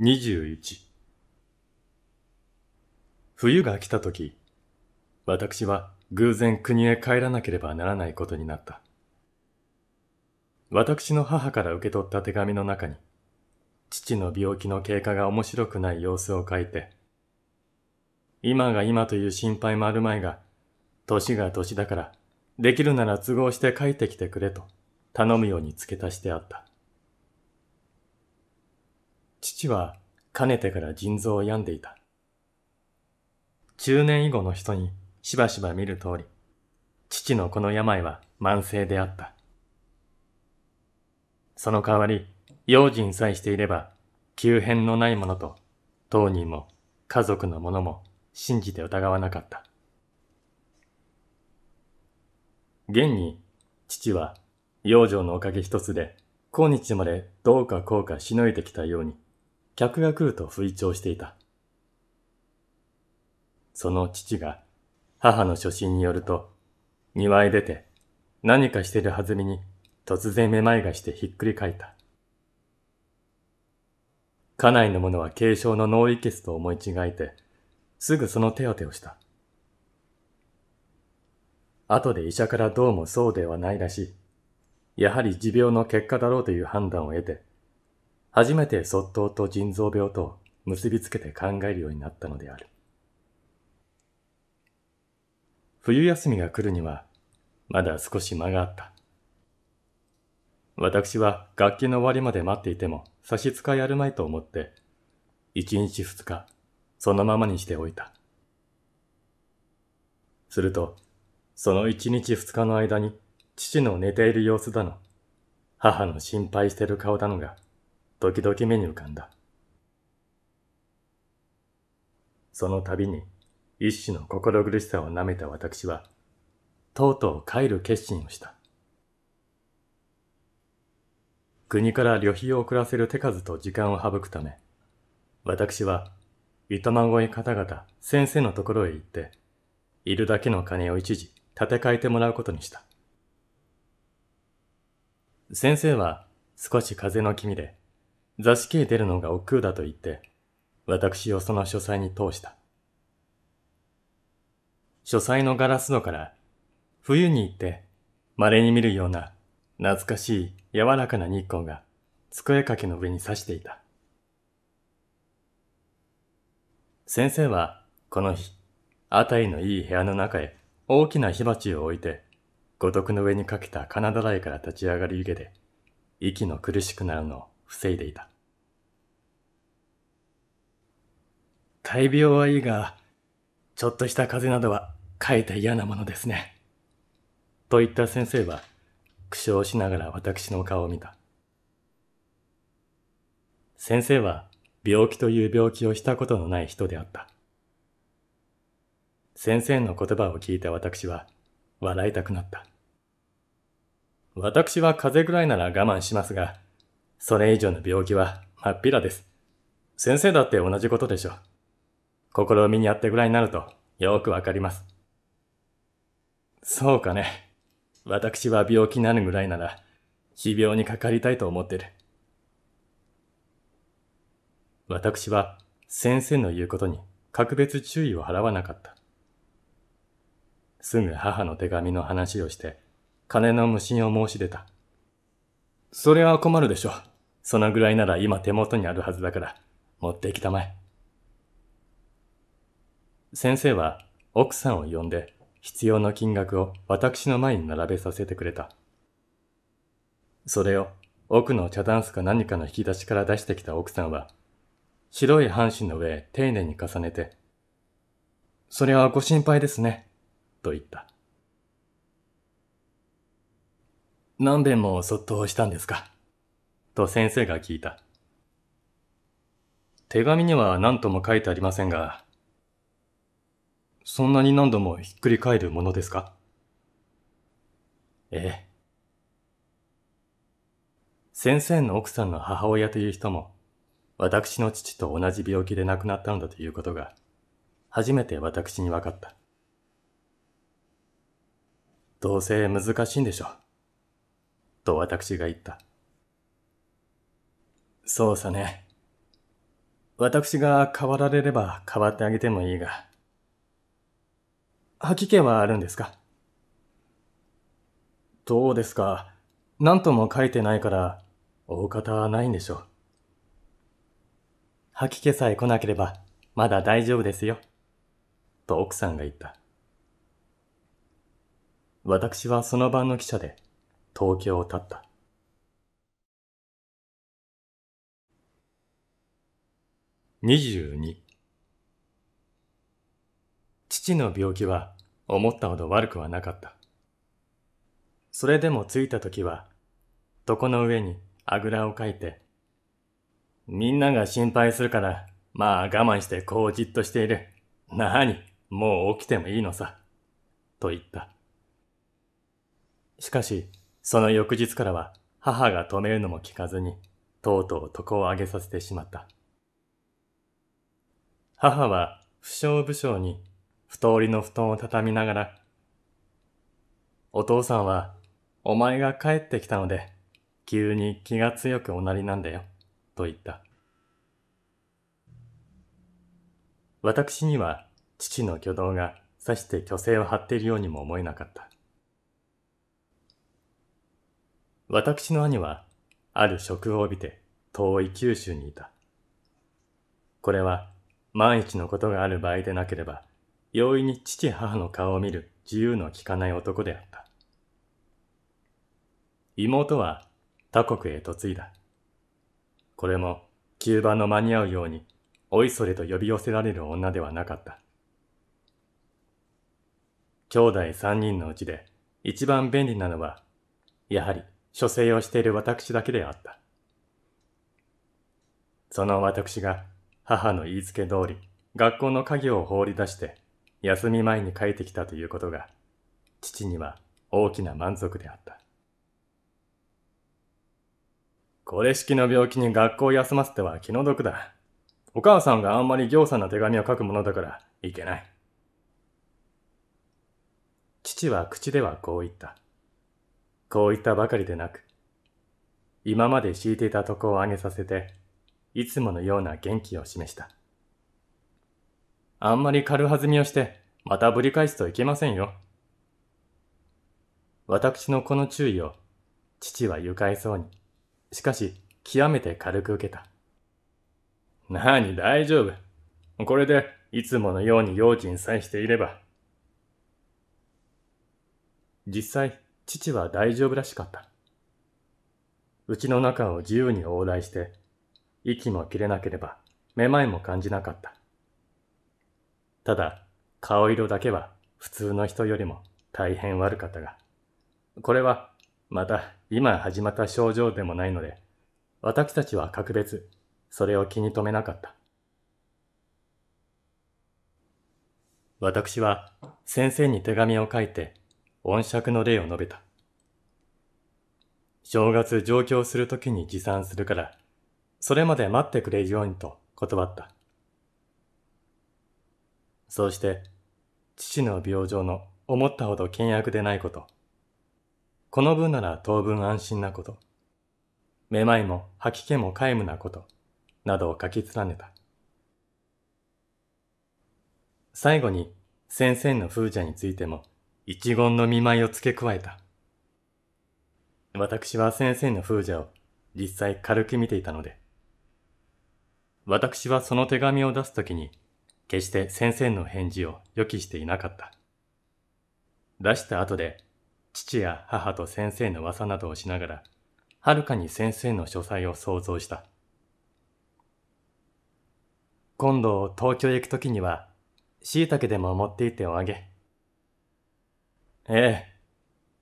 21冬が来た時、私は偶然国へ帰らなければならないことになった。私の母から受け取った手紙の中に、父の病気の経過が面白くない様子を書いて、今が今という心配もあるまいが、年が年だから、できるなら都合して帰ってきてくれと頼むように付け足してあった。父はかねてから腎臓を病んでいた。中年以後の人にしばしば見る通り、父のこの病は慢性であった。その代わり、用心さえしていれば、急変のないものと、当人も家族の者も信じて疑わなかった。現に、父は、養生のおかげ一つで、今日までどうかこうかしのいできたように、客が来ると吹聴していた。その父が母の初心によると、庭へ出て何かしてるはずみに突然めまいがしてひっくり返った。家内の者は軽症の脳溢血と思い違えて、すぐその手当てをした。後で医者からどうもそうではないらしい。やはり持病の結果だろうという判断を得て、初めて卒倒と腎臓病と結びつけて考えるようになったのである。冬休みが来るには、まだ少し間があった。私は楽器の終わりまで待っていても差し支えあるまいと思って、一日二日、そのままにしておいた。すると、その一日二日の間に、父の寝ている様子だの、母の心配してる顔だのが、時々目に浮かんだ。その度に一種の心苦しさをなめた私は、とうとう帰る決心をした。国から旅費を遅らせる手数と時間を省くため、私は糸まごい方々先生のところへ行って、いるだけの金を一時立て替えてもらうことにした。先生は少し風の気味で、座敷へ出るのが億劫だと言って、私をその書斎に通した。書斎のガラス戸から、冬に行って稀に見るような懐かしい柔らかな日光が机掛けの上に差していた。先生はこの日、あたりのいい部屋の中へ大きな火鉢を置いて、五徳の上にかけた金だらいから立ち上がり湯気で、息の苦しくなるのを防いでいた。大病はいいが、ちょっとした風邪などはかえて嫌なものですね。と言った先生は苦笑しながら私の顔を見た。先生は病気という病気をしたことのない人であった。先生の言葉を聞いた私は笑いたくなった。私は風邪ぐらいなら我慢しますが、それ以上の病気はまっぴらです。先生だって同じことでしょう。試みにあってぐらいになるとよくわかります。そうかね。私は病気になるぐらいなら、非病にかかりたいと思ってる。私は先生の言うことに格別注意を払わなかった。すぐ母の手紙の話をして、金の無心を申し出た。それは困るでしょう。そのぐらいなら今手元にあるはずだから持ってきたまえ。先生は奥さんを呼んで必要な金額を私の前に並べさせてくれた。それを奥の茶ダンスか何かの引き出しから出してきた奥さんは白い半紙の上へ丁寧に重ねて、それはご心配ですね、と言った。何遍もそっとしたんですかと先生が聞いた。手紙には何とも書いてありませんが、そんなに何度もひっくり返るものですかええ。先生の奥さんの母親という人も、私の父と同じ病気で亡くなったのだということが、初めて私に分かった。どうせ難しいんでしょう。と私が言った。そうさね。私が変わられれば変わってあげてもいいが。吐き気はあるんですかどうですか何とも書いてないから、大方はないんでしょう。吐き気さえ来なければ、まだ大丈夫ですよ。と奥さんが言った。私はその晩の汽車で東京を立った。22父の病気は思ったほど悪くはなかった。それでも着いた時は、床の上にあぐらをかいて、みんなが心配するから、まあ我慢してこうじっとしている。なに、もう起きてもいいのさ。と言った。しかし、その翌日からは母が止めるのも聞かずに、とうとう床を上げさせてしまった。母は不祥不祥に通りの布団を畳みながら、お父さんはお前が帰ってきたので、急に気が強くおなりなんだよ、と言った。私には父の挙動がさして虚勢を張っているようにも思えなかった。私の兄は、ある職を帯びて遠い九州にいた。これは万一のことがある場合でなければ、容易に父母の顔を見る自由の利かない男であった。妹は他国へ嫁いだ。これも急場の間に合うように、おいそれと呼び寄せられる女ではなかった。兄弟三人のうちで一番便利なのは、やはり書生をしている私だけであった。その私が母の言いつけ通り、学校の家業を放り出して、休み前に帰ってきたということが、父には大きな満足であった。これ式の病気に学校を休ませては気の毒だ。お母さんがあんまり行さな手紙を書くものだからいけない。父は口ではこう言った。こう言ったばかりでなく、今まで敷いていたとこを上げさせて、いつものような元気を示した。あんまり軽はずみをして、またぶり返すといけませんよ。私のこの注意を、父は愉快そうに、しかし、極めて軽く受けた。なに大丈夫。これで、いつものように用心さえしていれば。実際、父は大丈夫らしかった。うちの中を自由に往来して、息も切れなければ、めまいも感じなかった。ただ、顔色だけは普通の人よりも大変悪かったが、これはまた今始まった症状でもないので、私たちは格別、それを気に留めなかった。私は先生に手紙を書いて、音赦の例を述べた。正月上京するときに持参するから、それまで待ってくれるようにと断った。そうして、父の病状の思ったほど倹約でないこと。この分なら当分安心なこと。めまいも吐き気も皆無なこと。などを書き連ねた。最後に先生の風邪についても一言の見舞いを付け加えた。私は先生の風邪を実際軽く見ていたので、私はその手紙を出すときに、決して先生の返事を予期していなかった。出した後で、父や母と先生の噂などをしながら、はるかに先生の書斎を想像した。今度東京へ行くときには、椎茸でも持って行っておあげ。ええ。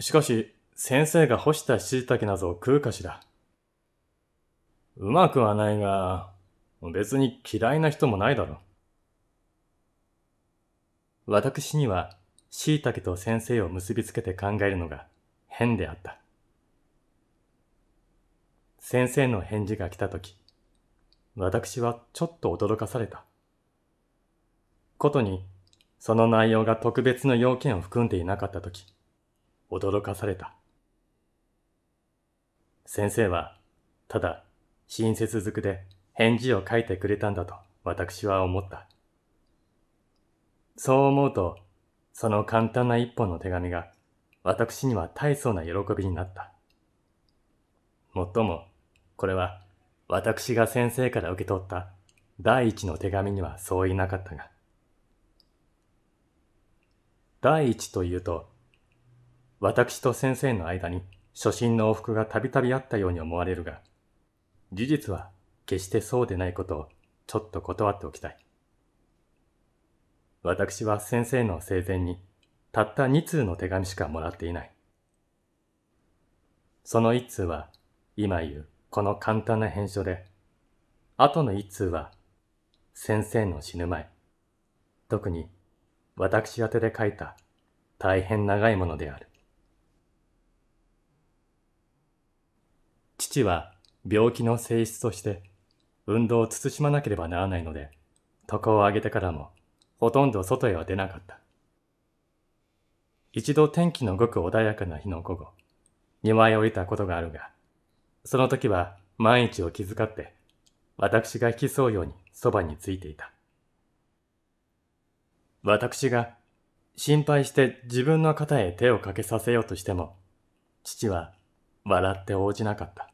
しかし、先生が干した椎茸などを食うかしら。うまくはないが、別に嫌いな人もないだろ。私には、椎茸と先生を結びつけて考えるのが変であった。先生の返事が来たとき、私はちょっと驚かされた。ことに、その内容が特別の要件を含んでいなかったとき、驚かされた。先生は、ただ、親切づくで、返事を書いてくれたんだと私は思った。そう思うと、その簡単な一本の手紙が私には大層な喜びになった。もっとも、これは私が先生から受け取った第一の手紙にはそういなかったが。第一というと、私と先生の間に初心の往復がたびたびあったように思われるが、事実は決してそうでないことをちょっと断っておきたい。私は先生の生前にたった2通の手紙しかもらっていない。その1通は今言うこの簡単な返書で、後の1通は先生の死ぬ前、特に私宛で書いた大変長いものである。父は病気の性質として運動を慎まなければならないので、床を上げてからも、ほとんど外へは出なかった。一度天気のごく穏やかな日の午後、庭へ降りたことがあるが、その時は万一を気遣って、私が引き添うようにそばについていた。私が心配して自分の肩へ手をかけさせようとしても、父は笑って応じなかった。